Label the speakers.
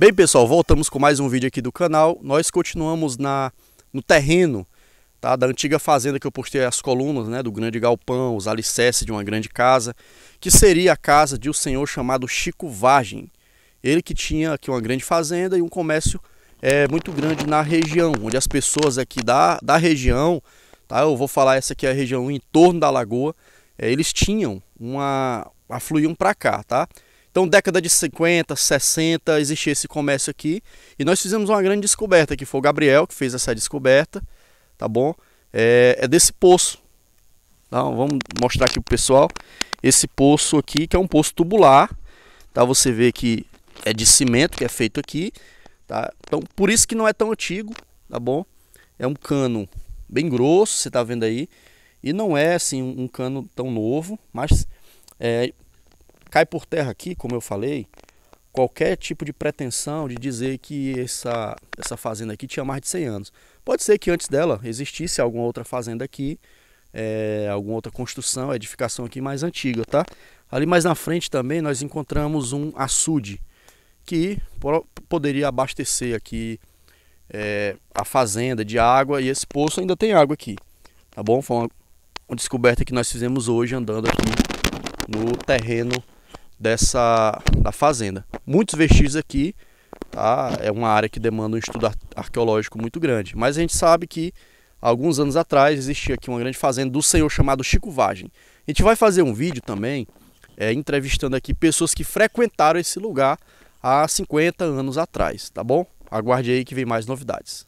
Speaker 1: Bem pessoal, voltamos com mais um vídeo aqui do canal. Nós continuamos na, no terreno tá, da antiga fazenda que eu postei as colunas né, do grande galpão, os alicerces de uma grande casa, que seria a casa de um senhor chamado Chico Vargem. Ele que tinha aqui uma grande fazenda e um comércio é, muito grande na região, onde as pessoas aqui da, da região, tá, eu vou falar essa aqui é a região em torno da lagoa, é, eles tinham uma... afluíam para cá, tá? Então, década de 50, 60, existia esse comércio aqui. E nós fizemos uma grande descoberta, que foi o Gabriel que fez essa descoberta, tá bom? É, é desse poço. Então, vamos mostrar aqui pro pessoal. Esse poço aqui, que é um poço tubular, tá? Você vê que é de cimento que é feito aqui, tá? Então, por isso que não é tão antigo, tá bom? É um cano bem grosso, você tá vendo aí. E não é, assim, um cano tão novo, mas... É, Cai por terra aqui, como eu falei, qualquer tipo de pretensão de dizer que essa, essa fazenda aqui tinha mais de 100 anos. Pode ser que antes dela existisse alguma outra fazenda aqui, é, alguma outra construção, edificação aqui mais antiga, tá? Ali mais na frente também nós encontramos um açude que poderia abastecer aqui é, a fazenda de água e esse poço ainda tem água aqui, tá bom? Foi uma, uma descoberta que nós fizemos hoje andando aqui no terreno dessa da fazenda. Muitos vestígios aqui, tá? É uma área que demanda um estudo arqueológico muito grande, mas a gente sabe que alguns anos atrás existia aqui uma grande fazenda do senhor chamado Chico Vagem. A gente vai fazer um vídeo também é, entrevistando aqui pessoas que frequentaram esse lugar há 50 anos atrás, tá bom? Aguarde aí que vem mais novidades.